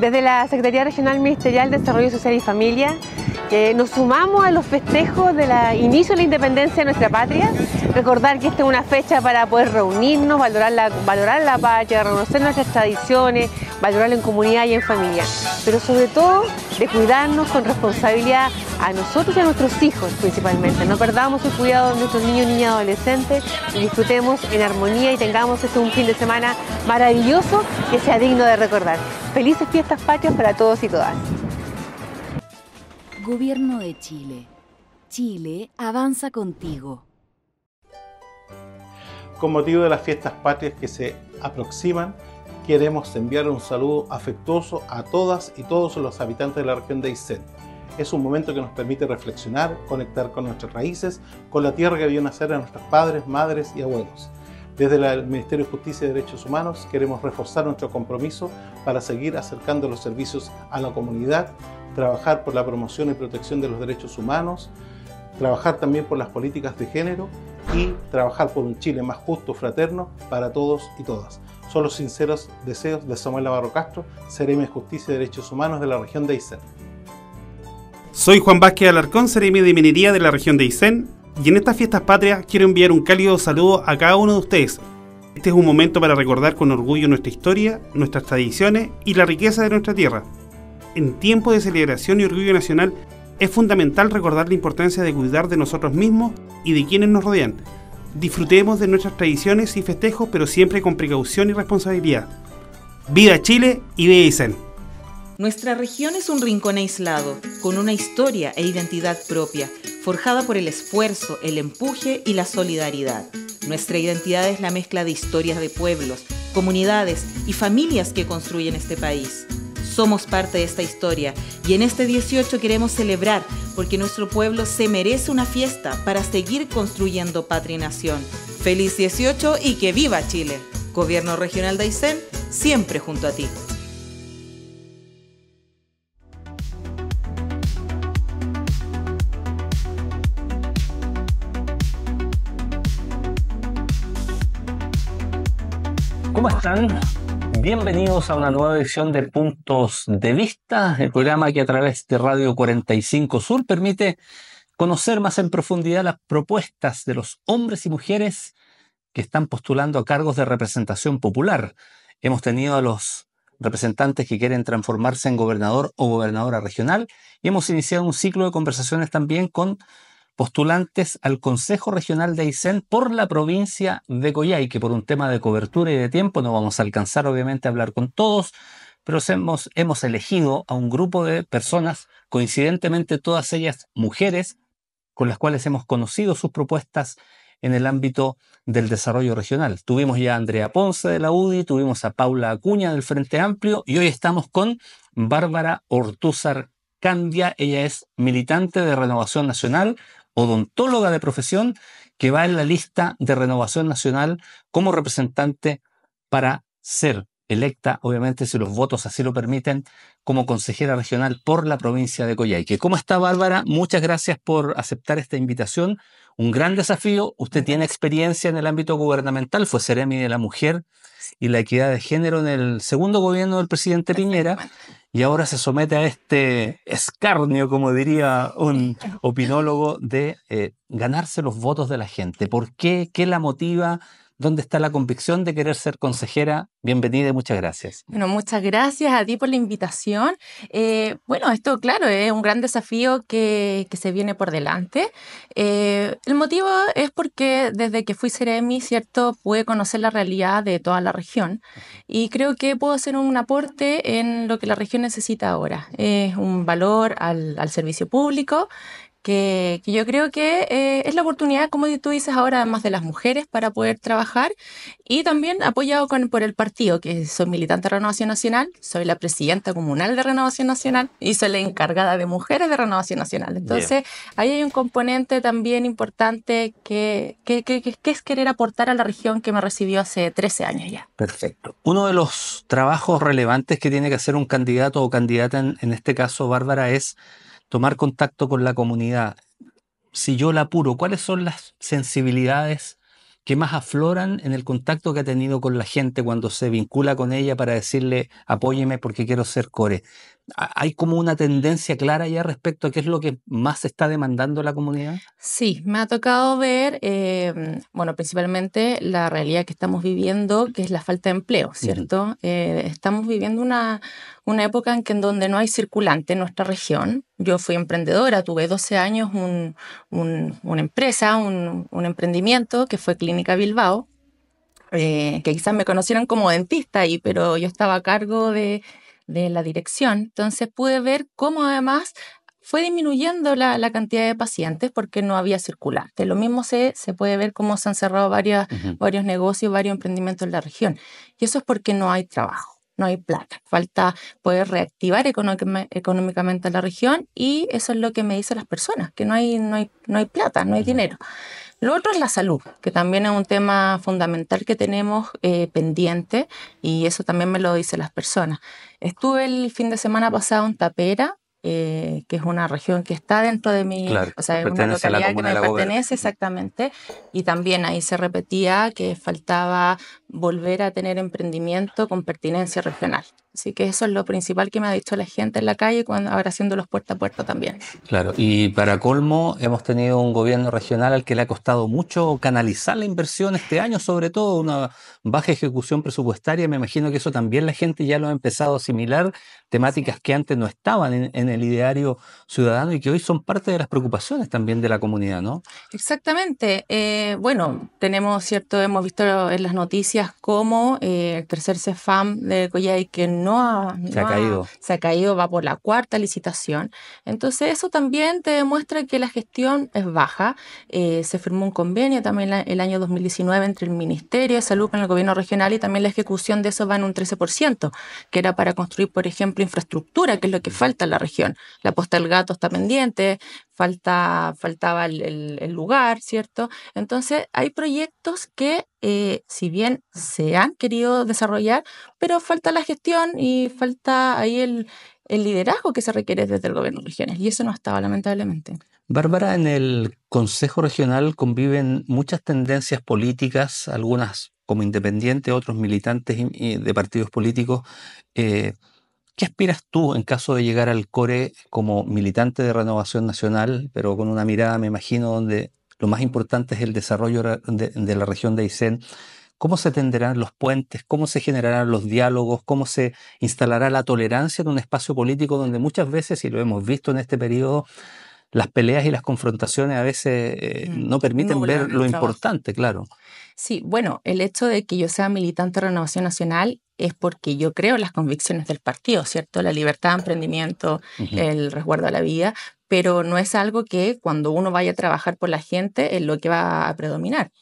Desde la Secretaría Regional Ministerial de Desarrollo Social y Familia nos sumamos a los festejos del inicio de la independencia de nuestra patria. Recordar que esta es una fecha para poder reunirnos, valorar la, valorar la patria, reconocer nuestras tradiciones, valorarlo en comunidad y en familia, pero sobre todo de cuidarnos con responsabilidad a nosotros y a nuestros hijos principalmente. No perdamos el cuidado de nuestros niños, y niñas, adolescentes disfrutemos en armonía y tengamos este un fin de semana maravilloso que sea digno de recordar. Felices fiestas patrias para todos y todas. Gobierno de Chile. Chile avanza contigo. Con motivo de las fiestas patrias que se aproximan, queremos enviar un saludo afectuoso a todas y todos los habitantes de la región de Aysén. Es un momento que nos permite reflexionar, conectar con nuestras raíces, con la tierra que vio nacer a nuestros padres, madres y abuelos. Desde el Ministerio de Justicia y Derechos Humanos queremos reforzar nuestro compromiso para seguir acercando los servicios a la comunidad, trabajar por la promoción y protección de los derechos humanos, trabajar también por las políticas de género y trabajar por un Chile más justo, fraterno para todos y todas son los sinceros deseos de Samuel Navarro Castro, Seremi de Justicia y Derechos Humanos de la región de Aysén. Soy Juan Vázquez Alarcón, Seremi de Minería de la región de Aysén, y en estas fiestas patrias quiero enviar un cálido saludo a cada uno de ustedes. Este es un momento para recordar con orgullo nuestra historia, nuestras tradiciones y la riqueza de nuestra tierra. En tiempo de celebración y orgullo nacional, es fundamental recordar la importancia de cuidar de nosotros mismos y de quienes nos rodean disfrutemos de nuestras tradiciones y festejos, pero siempre con precaución y responsabilidad. Viva Chile y viva Nuestra región es un rincón aislado, con una historia e identidad propia, forjada por el esfuerzo, el empuje y la solidaridad. Nuestra identidad es la mezcla de historias de pueblos, comunidades y familias que construyen este país. Somos parte de esta historia y en este 18 queremos celebrar porque nuestro pueblo se merece una fiesta para seguir construyendo patria nación. Feliz 18 y que viva Chile. Gobierno Regional de Aysén, siempre junto a ti. ¿Cómo están? Bienvenidos a una nueva edición de Puntos de Vista, el programa que a través de Radio 45 Sur permite conocer más en profundidad las propuestas de los hombres y mujeres que están postulando a cargos de representación popular. Hemos tenido a los representantes que quieren transformarse en gobernador o gobernadora regional y hemos iniciado un ciclo de conversaciones también con postulantes al Consejo Regional de Aysén por la provincia de Coyay, que por un tema de cobertura y de tiempo no vamos a alcanzar obviamente a hablar con todos, pero hemos, hemos elegido a un grupo de personas, coincidentemente todas ellas mujeres, con las cuales hemos conocido sus propuestas en el ámbito del desarrollo regional. Tuvimos ya a Andrea Ponce de la UDI, tuvimos a Paula Acuña del Frente Amplio y hoy estamos con Bárbara Ortúzar Candia. Ella es militante de Renovación Nacional, odontóloga de profesión que va en la lista de renovación nacional como representante para ser electa, obviamente, si los votos así lo permiten, como consejera regional por la provincia de Coyhaique. ¿Cómo está Bárbara? Muchas gracias por aceptar esta invitación. Un gran desafío. Usted tiene experiencia en el ámbito gubernamental, fue Ceremi de la Mujer y la Equidad de Género en el segundo gobierno del presidente Piñera y ahora se somete a este escarnio, como diría un opinólogo, de eh, ganarse los votos de la gente. ¿Por qué? ¿Qué la motiva? ¿Dónde está la convicción de querer ser consejera? Bienvenida y muchas gracias. Bueno, muchas gracias a ti por la invitación. Eh, bueno, esto, claro, es un gran desafío que, que se viene por delante. Eh, el motivo es porque desde que fui seremi, ¿cierto? Pude conocer la realidad de toda la región y creo que puedo hacer un aporte en lo que la región necesita ahora. Es un valor al servicio público, que, yo creo que eh, es la oportunidad, como tú dices ahora, más de las mujeres para poder trabajar y también apoyado por el partido, que soy militante de Renovación Nacional, soy la presidenta comunal de Renovación Nacional y soy la encargada de mujeres de Renovación Nacional. Entonces, ahí hay un componente también importante que, que, es querer aportar a la región que me recibió hace 13 años ya. Perfecto. Uno de los trabajos relevantes que tiene que hacer un candidato o candidata, en este caso Bárbara, es tomar contacto con la comunidad. Si yo la apuro, ¿cuáles son las sensibilidades que más afloran en el contacto que ha tenido con la gente cuando se vincula con ella para decirle apóyeme porque quiero ser core? ¿Hay como una tendencia clara ya respecto a qué es lo que más está demandando la comunidad? Sí, me ha tocado ver, em, bueno, principalmente la realidad que estamos viviendo, que es la falta de empleo, ¿cierto? Eh, estamos viviendo una, época en, que, en donde no hay circulante en nuestra región. Yo fui emprendedora, tuve 12 años un, una empresa, un, emprendimiento que fue Clínica Bilbao, eh, que quizás me conocieran como dentista, y, pero yo estaba a cargo de de la dirección. Entonces pude ver cómo además fue disminuyendo la, cantidad de pacientes porque no había circular de Lo mismo se, puede ver cómo se han cerrado varios negocios, varios emprendimientos en la región. Y eso es porque no hay trabajo no hay plata. Falta poder reactivar económicamente a la región y eso es lo que me dicen las personas, que no hay, no hay, no hay plata, no hay dinero. Lo otro es la salud, que también es un tema fundamental que tenemos eh, pendiente y eso también me lo dicen las personas. Estuve el fin de semana pasado en Tapera, eh, que es una región que está dentro de mi, o sea, es una localidad que me pertenece exactamente, y también ahí se repetía que faltaba volver a tener emprendimiento con pertinencia regional. Así que eso es lo principal que me ha dicho la gente en la calle, cuando, ahora los puerta a puerta también. Claro, y para colmo, hemos tenido un gobierno regional al que le ha costado mucho canalizar la inversión este año, sobre todo una baja ejecución presupuestaria. Me imagino que eso también la gente ya lo ha empezado a asimilar, temáticas que antes no estaban en, el ideario ciudadano y que hoy son parte de las preocupaciones también de la comunidad, ¿no? Exactamente. Eh, bueno, tenemos, ¿cierto? Hemos visto en las noticias como eh, el tercer CEFAM de Coyhai, que no, ha, se, ha caído. se ha caído, va por la cuarta licitación. Entonces, eso también te demuestra que la gestión es baja. Eh, se firmó un convenio también el año 2019 entre el Ministerio de Salud con el Gobierno Regional y también la ejecución de eso va en un 13%, que era para construir, por ejemplo, infraestructura, que es lo que falta en la región. La posta del gato está pendiente, falta, faltaba el, lugar, ¿cierto? Entonces, hay proyectos que, eh, si bien se han querido desarrollar, pero falta la gestión y falta ahí el, liderazgo que se requiere desde el gobierno regiones, Y eso no estaba, lamentablemente. Bárbara, en el Consejo Regional conviven muchas tendencias políticas, algunas como independientes, otros militantes eh, de partidos políticos. Eh, ¿Qué aspiras tú en caso de llegar al core como militante de renovación nacional, pero con una mirada, me imagino, donde lo más importante es el desarrollo de, la región de Aysén? ¿Cómo se tenderán los puentes? ¿Cómo se generarán los diálogos? ¿Cómo se instalará la tolerancia en un espacio político donde muchas veces, y lo hemos visto en este periodo, las peleas y las confrontaciones a veces eh, mm, no permiten ver lo importante, claro. Sí, bueno, el hecho de que yo sea militante de Renovación Nacional es porque yo creo en las convicciones del partido, ¿cierto? La libertad de emprendimiento, el resguardo a la vida, pero no es algo que cuando uno vaya a trabajar por la gente es lo que va a predominar.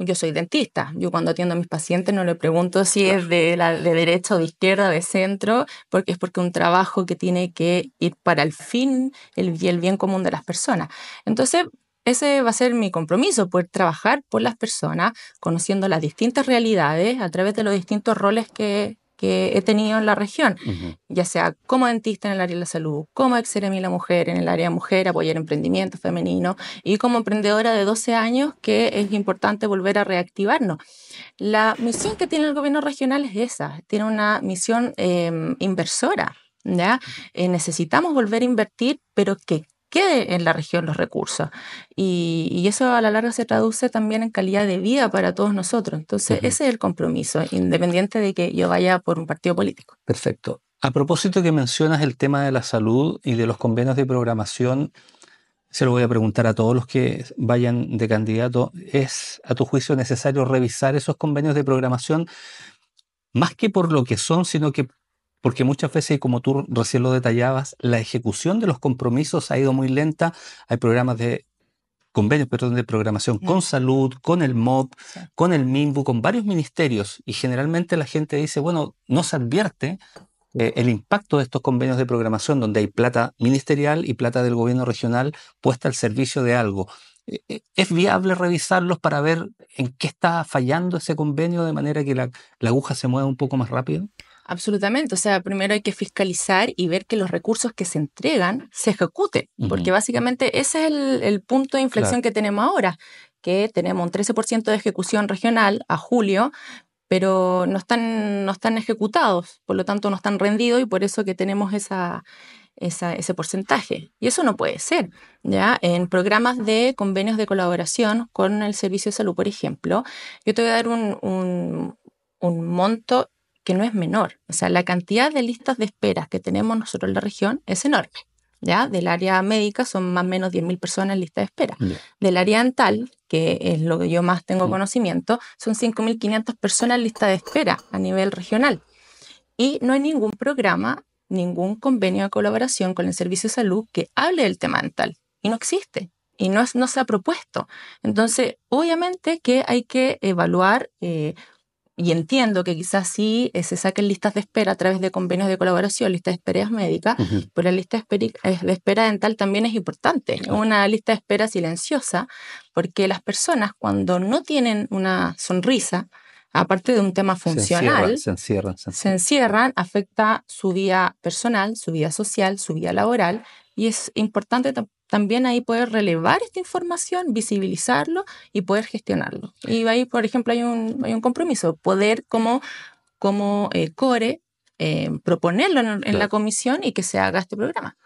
Yo soy dentista, yo cuando atiendo a mis pacientes no le pregunto si es de, la, de derecha o de izquierda, de centro, porque es porque un trabajo que tiene que ir para el fin y el, bien común de las personas. Entonces, ese va a ser mi compromiso, poder trabajar por las personas, conociendo las distintas realidades a través de los distintos roles que, que he tenido en la región, ya sea como dentista en el área de la salud, como ex la mujer en el área mujer, apoyar emprendimiento femenino y como emprendedora de 12 años que es importante volver a reactivarnos. La misión que tiene el gobierno regional es esa, tiene una misión em, inversora. ¿ya? Eh, necesitamos volver a invertir, pero ¿qué? quede en la región los recursos. Y, eso a la larga se traduce también en calidad de vida para todos nosotros. Entonces, ese es el compromiso, independiente de que yo vaya por un partido político. Perfecto. A propósito que mencionas el tema de la salud y de los convenios de programación, se lo voy a preguntar a todos los que vayan de candidato, ¿es a tu juicio necesario revisar esos convenios de programación más que por lo que son, sino que porque muchas veces, y como tú recién lo detallabas, la ejecución de los compromisos ha ido muy lenta. Hay programas de convenios, de programación con salud, con el MOB, con el Minvu, con varios ministerios. Y generalmente la gente dice, bueno, no se advierte eh, el impacto de estos convenios de programación, donde hay plata ministerial y plata del gobierno regional puesta al servicio de algo. Eh, eh, ¿Es viable revisarlos para ver en qué está fallando ese convenio de manera que la aguja se mueva un poco más rápido? Absolutamente. O sea, primero hay que fiscalizar y ver que los recursos que se entregan se ejecuten, porque básicamente ese es el, punto de inflexión que tenemos ahora, que tenemos un 13% de ejecución regional a julio, pero no están, no están ejecutados, por lo tanto no están rendidos y por eso que tenemos esa, esa, ese porcentaje. Y eso no puede ser. ¿ya? En programas de convenios de colaboración con el Servicio de Salud, por ejemplo, yo te voy a dar un, un, un monto que no es menor. O sea, la cantidad de listas de espera que tenemos nosotros en la región es enorme. ¿Ya? Del área médica son más o menos 10.000 personas en lista de espera. Del área dental, que es lo que yo más tengo mm. conocimiento, son 5.500 personas en lista de espera a nivel regional. Y no hay ningún programa, ningún convenio de colaboración con el Servicio de Salud que hable del tema dental. Y no existe. Y no, no se ha propuesto. Entonces, obviamente que hay que evaluar eh, y entiendo que quizás sí eh, se saquen listas de espera a través de convenios de colaboración, listas de espera médicas, pero la lista eh, de espera, dental también es importante, una lista de espera silenciosa, porque las personas cuando no tienen una sonrisa, aparte de un tema funcional, se encierran, afecta su vida personal, su vida social, su vida laboral, y es importante también ahí poder relevar esta información, visibilizarlo y poder gestionarlo. Y ahí, por ejemplo, hay un, compromiso, poder como, como eh, core eh, proponerlo en, la comisión y que se haga este programa.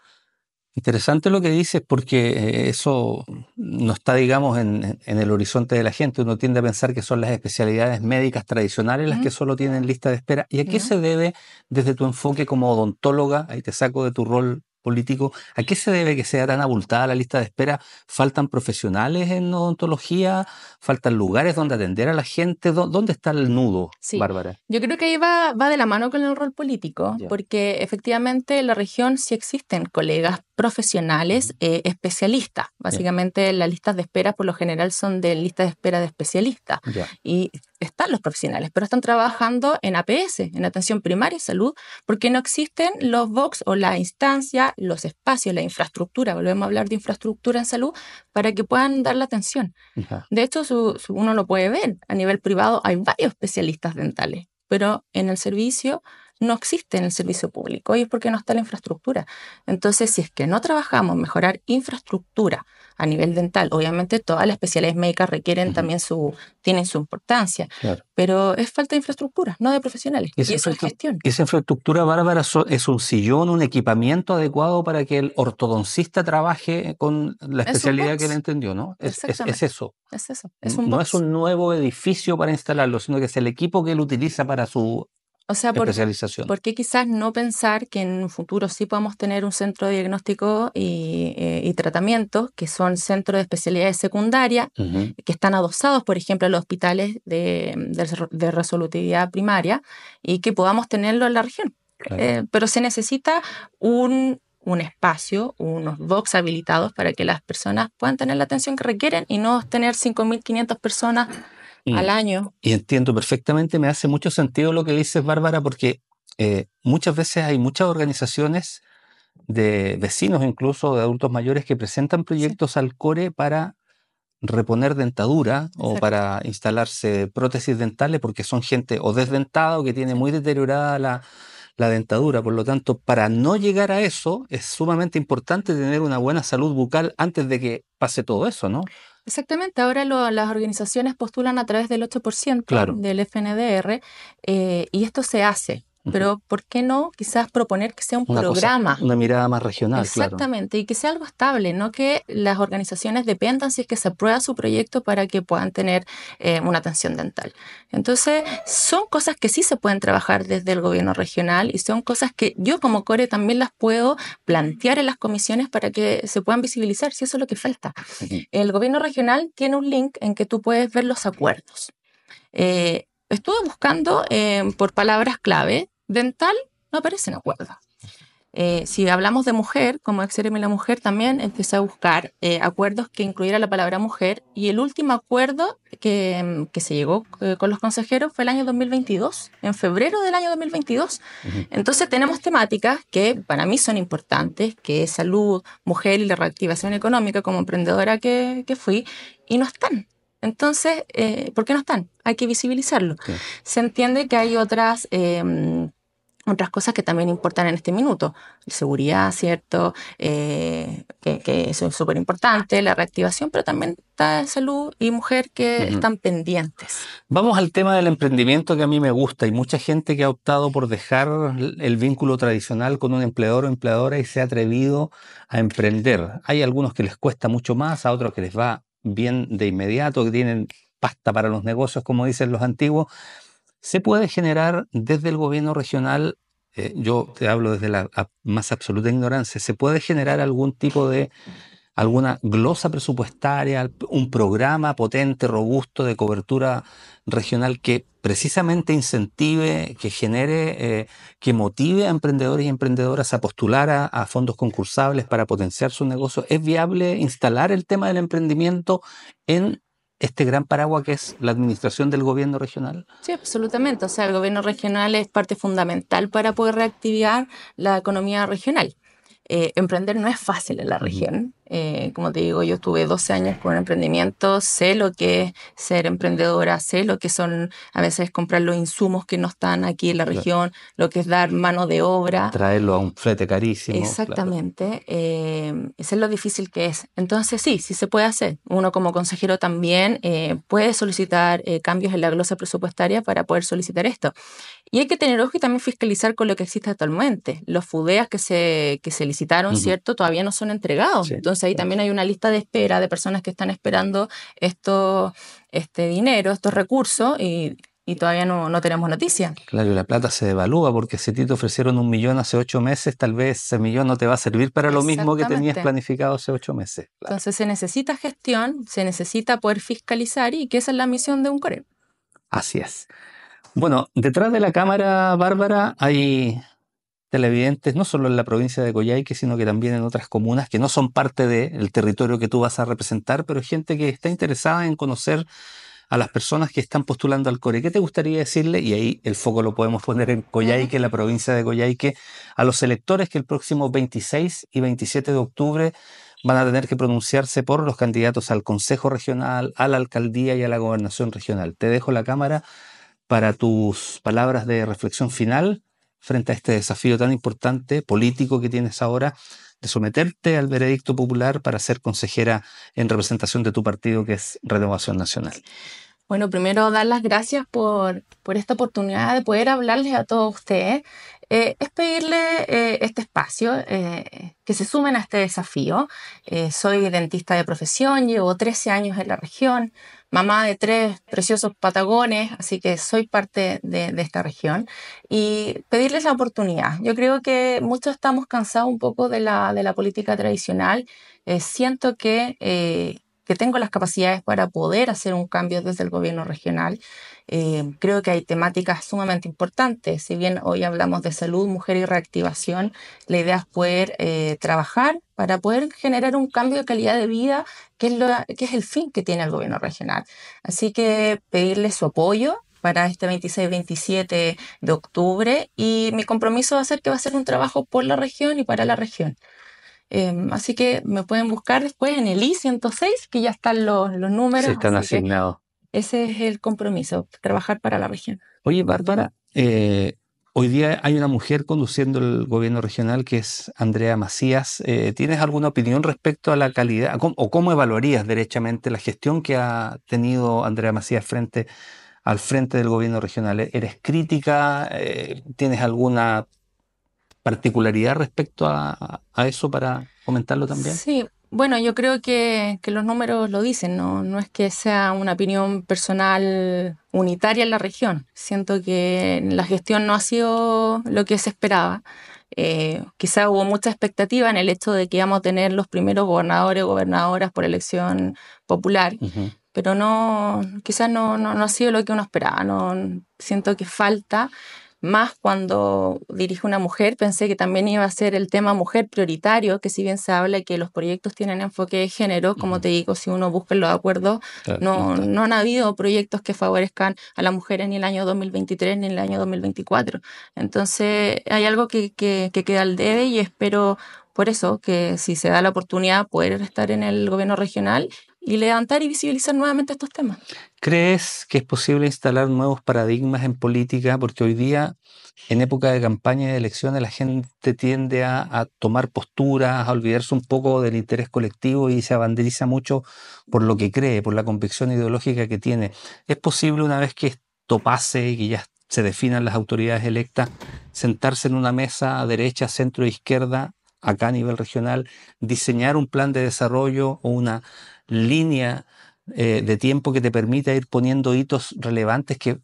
Interesante lo que dices porque eh, eso no está, digamos, en, el horizonte de la gente. Uno tiende a pensar que son las especialidades médicas tradicionales las que solo tienen lista de espera. ¿Y a qué se debe desde tu enfoque como odontóloga? Ahí te saco de tu rol ¿A qué se debe que sea tan abultada la lista de espera? ¿Faltan profesionales en odontología? ¿Faltan lugares donde atender a la gente? ¿Dónde está el nudo, Bárbara? Yo creo que ahí va, de la mano con el rol político, porque efectivamente en la región sí existen colegas profesionales eh, especialistas. Básicamente las listas de espera por lo general son de lista de espera de especialistas. Y están los profesionales, pero están trabajando en APS, en atención primaria y salud, porque no existen los box o la instancia, los espacios, la infraestructura, volvemos a hablar de infraestructura en salud, para que puedan dar la atención. De hecho, uno lo puede ver, a nivel privado hay varios especialistas dentales, pero en el servicio no existe en el servicio público y es porque no está la infraestructura. Entonces, si es que no trabajamos mejorar infraestructura a nivel dental, obviamente todas las especialidades médicas requieren también su, tienen su importancia, pero es falta de infraestructura, no de profesionales. esa, eso es ¿Esa infraestructura, Bárbara, es un sillón, un equipamiento adecuado para que el ortodoncista trabaje con la especialidad que él entendió, ¿no? Es, eso. no es un nuevo edificio para instalarlo, sino que es el equipo que él utiliza para su o sea, por, qué quizás no pensar que en un futuro sí podamos tener un centro de diagnóstico y, tratamiento eh, tratamientos que son centros de especialidades secundarias, que están adosados, por ejemplo, a los hospitales de, resolutividad primaria y que podamos tenerlo en la región? Eh, pero se necesita un, un espacio, unos box habilitados para que las personas puedan tener la atención que requieren y no tener 5.500 personas Mm. al año. Y entiendo perfectamente, me hace mucho sentido lo que dices, Bárbara, porque eh, muchas veces hay muchas organizaciones de vecinos, incluso de adultos mayores, que presentan proyectos al core para reponer dentadura o para instalarse prótesis dentales, porque son gente o desdentada o que tiene muy deteriorada la, la dentadura. Por lo tanto, para no llegar a eso, es sumamente importante tener una buena salud bucal antes de que pase todo eso, ¿no? Exactamente, ahora las organizaciones postulan a través del 8% del FNDR eh, y esto se hace pero ¿por qué no quizás proponer que sea un programa? una mirada más regional. Exactamente, y que sea algo estable, no que las organizaciones dependan si es que se aprueba su proyecto para que puedan tener eh, una atención dental. Entonces, son cosas que sí se pueden trabajar desde el gobierno regional y son cosas que yo como CORE también las puedo plantear en las comisiones para que se puedan visibilizar, si eso es lo que falta. El gobierno regional tiene un link en que tú puedes ver los acuerdos. Eh, estuve buscando eh, por palabras clave dental, no aparecen acuerdos. Eh, si hablamos de mujer, como Exerem y la mujer, también empecé a buscar eh, acuerdos que incluyeran la palabra mujer. Y el último acuerdo que, se llegó eh, con los consejeros fue el año 2022, en febrero del año 2022. Entonces tenemos temáticas que para mí son importantes, que es salud, mujer y la reactivación económica como emprendedora que, que fui, y no están. Entonces, ¿por qué no están? Hay que visibilizarlo. Se entiende que hay otras em, otras cosas que también importan en este minuto. Seguridad, ¿cierto? Eh, que, eso es súper importante, la reactivación, pero también está salud y mujer que están pendientes. Vamos al tema del emprendimiento que a mí me gusta. Hay mucha gente que ha optado por dejar el vínculo tradicional con un empleador o empleadora y se ha atrevido a emprender. Hay algunos que les cuesta mucho más, a otros que les va bien de inmediato, que tienen pasta para los negocios, como dicen los antiguos se puede generar desde el gobierno regional, eh, yo te hablo desde la más absoluta ignorancia, se puede generar algún tipo de alguna glosa presupuestaria, un programa potente, robusto de cobertura regional que precisamente incentive, que genere, eh, que motive a emprendedores y emprendedoras a postular a, a fondos concursables para potenciar sus negocios. ¿Es viable instalar el tema del emprendimiento en este gran paraguas que es la administración del gobierno regional? Sí, absolutamente. O sea, el gobierno regional es parte fundamental para poder reactivar la economía regional. Eh, emprender no es fácil en la región. Eh, como te digo, yo estuve 12 años con emprendimiento, sé lo que es ser emprendedora, sé lo que son a veces comprar los insumos que no están aquí en la región, lo que es dar mano de obra. Traerlo a un flete carísimo. Exactamente, ese eh, es lo difícil que es. Entonces sí, sí se puede hacer. Uno como consejero también eh, puede solicitar cambios en la glosa presupuestaria para poder solicitar esto. Y hay que tener ojo y también fiscalizar con lo que existe actualmente. Los FUDEAS que se, que se licitaron, ¿cierto? Todavía no son entregados. Entonces, ahí también hay una lista de espera de personas que están esperando esto, este dinero, estos recursos y, todavía no, tenemos noticia. Claro, y la plata se devalúa porque si a ti te ofrecieron un millón hace ocho meses, tal vez ese millón no te va a servir para lo mismo que tenías planificado hace ocho meses. Entonces se necesita gestión, se necesita poder fiscalizar y que esa es la misión de un core. Así es. Bueno, detrás de la cámara, Bárbara, hay televidentes, no solo en la provincia de Coyhaique, sino que también en otras comunas que no son parte del territorio que tú vas a representar, pero gente que está interesada en conocer a las personas que están postulando al CORE. ¿Qué te gustaría decirle? Y ahí el foco lo podemos poner en Coyhaique, en la provincia de Coyhaique, a los electores que el próximo 26 y 27 de octubre van a tener que pronunciarse por los candidatos al Consejo Regional, a la Alcaldía y a la Gobernación Regional. Te dejo la cámara para tus palabras de reflexión final frente a este desafío tan importante político que tienes ahora de someterte al veredicto popular para ser consejera en representación de tu partido que es Renovación Nacional? Bueno, primero dar las gracias por, por esta oportunidad de poder hablarles a todos ustedes. Eh, es pedirle eh, este espacio, eh, que se sumen a este desafío. soy dentista de profesión, llevo 13 años en la región, mamá de tres preciosos patagones, así que soy parte de, de, esta región, y pedirles la oportunidad. Yo creo que muchos estamos cansados un poco de la, de la política tradicional. siento que que tengo las capacidades para poder hacer un cambio desde el gobierno regional. Eh, creo que hay temáticas sumamente importantes. Si bien hoy hablamos de salud, mujer y reactivación, la idea es poder eh, trabajar para poder generar un cambio de calidad de vida, que es, lo, que es el fin que tiene el gobierno regional. Así que pedirle su apoyo para este 26-27 de octubre y mi compromiso va a ser que va a ser un trabajo por la región y para la región. Em, así que me pueden buscar después en el I-106, que ya están los, números. Se están asignados. Ese es el compromiso, trabajar para la región. Oye, Bárbara, eh, hoy día hay una mujer conduciendo el gobierno regional que es Andrea Macías. Eh, ¿Tienes alguna opinión respecto a la calidad o cómo evaluarías derechamente la gestión que ha tenido Andrea Macías frente al frente del gobierno regional? ¿Eres crítica? Eh, ¿Tienes alguna particularidad respecto a, eso para comentarlo también? Sí, bueno, yo creo que, que, los números lo dicen, ¿no? no es que sea una opinión personal unitaria en la región. Siento que la gestión no ha sido lo que se esperaba. Eh, quizá hubo mucha expectativa en el hecho de que íbamos a tener los primeros gobernadores o gobernadoras por elección popular, pero no, quizás no, no, no, ha sido lo que uno esperaba. No, siento que falta más cuando dirijo una mujer, pensé que también iba a ser el tema mujer prioritario, que si bien se habla que los proyectos tienen enfoque de género, como te digo, si uno busca los acuerdos, no, han habido proyectos que favorezcan a las mujeres ni el año 2023 ni el año 2024. Entonces, hay algo que, que queda al debe y espero por eso que si se da la oportunidad poder estar en el gobierno regional y levantar y visibilizar nuevamente estos temas. ¿Crees que es posible instalar nuevos paradigmas en política? Porque hoy día, en época de campaña y de elecciones, la gente tiende a, tomar posturas, a olvidarse un poco del interés colectivo y se abanderiza mucho por lo que cree, por la convicción ideológica que tiene. ¿Es posible una vez que esto pase y que ya se definan las autoridades electas, sentarse en una mesa a derecha, centro e izquierda, acá a nivel regional, diseñar un plan de desarrollo o una línea eh, de tiempo que te permita ir poniendo hitos relevantes que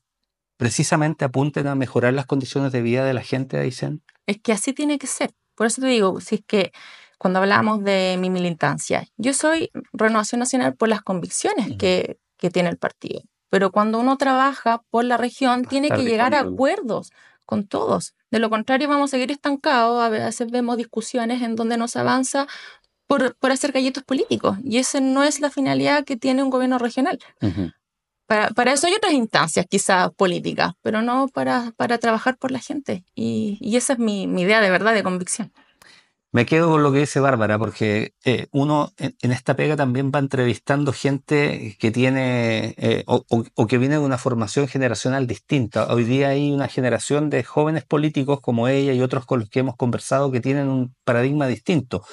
precisamente apunten a mejorar las condiciones de vida de la gente de Aysén? Es que así tiene que ser. Por eso te digo, si es que cuando hablamos de mi militancia, yo soy Renovación Nacional por las convicciones que, que, tiene el partido. Pero cuando uno trabaja por la región, ah, tiene que llegar a acuerdos con todos. De lo contrario, vamos a seguir estancados. A veces vemos discusiones en donde no se avanza por, hacer galletos políticos. Y esa no es la finalidad que tiene un gobierno regional. para, para, eso hay otras instancias, quizás políticas, pero no para, para trabajar por la gente. Y, y esa es mi, mi, idea de verdad, de convicción. Me quedo con lo que dice Bárbara, porque eh, uno en, esta pega también va entrevistando gente que tiene eh, o, que viene de una formación generacional distinta. Hoy día hay una generación de jóvenes políticos como ella y otros con los que hemos conversado que tienen un paradigma distinto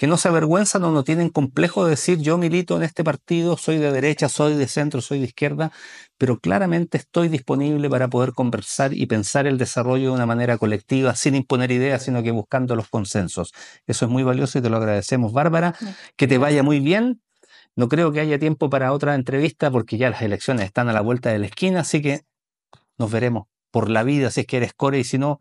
que no se avergüenzan o no tienen complejo de decir yo milito en este partido, soy de derecha, soy de centro, soy de izquierda, pero claramente estoy disponible para poder conversar y pensar el desarrollo de una manera colectiva, sin imponer ideas, sino que buscando los consensos. Eso es muy valioso y te lo agradecemos, Bárbara. Que te vaya muy bien. No creo que haya tiempo para otra entrevista porque ya las elecciones están a la vuelta de la esquina, así que nos veremos por la vida si es que eres core y si no,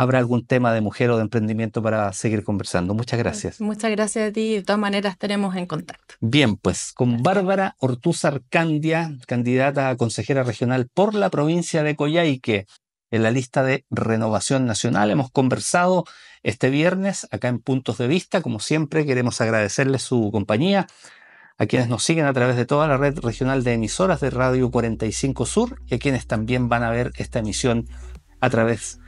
habrá algún tema de mujer o de emprendimiento para seguir conversando. Muchas gracias. Muchas gracias a ti. De todas maneras, estaremos en contacto. Bien, pues con Bárbara Ortuzar Candia, candidata a consejera regional por la provincia de Coyhaique. En la lista de renovación nacional hemos conversado este viernes acá en Puntos de Vista. Como siempre, queremos agradecerle su compañía a quienes nos siguen a través de toda la red regional de emisoras de Radio 45 Sur y a quienes también van a ver esta emisión a través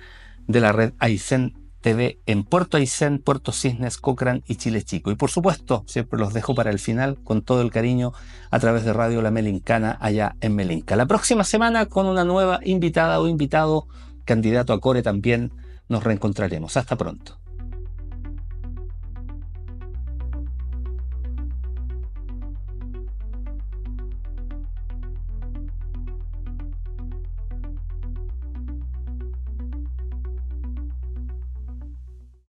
de la red Aysén TV en Puerto Aysén, Puerto Cisnes, Cochrane y Chile Chico. Y por supuesto, siempre los dejo para el final con todo el cariño a través de Radio La Melincana allá en Melinca. La próxima semana con una nueva invitada o invitado, candidato a Core también, nos reencontraremos. Hasta pronto.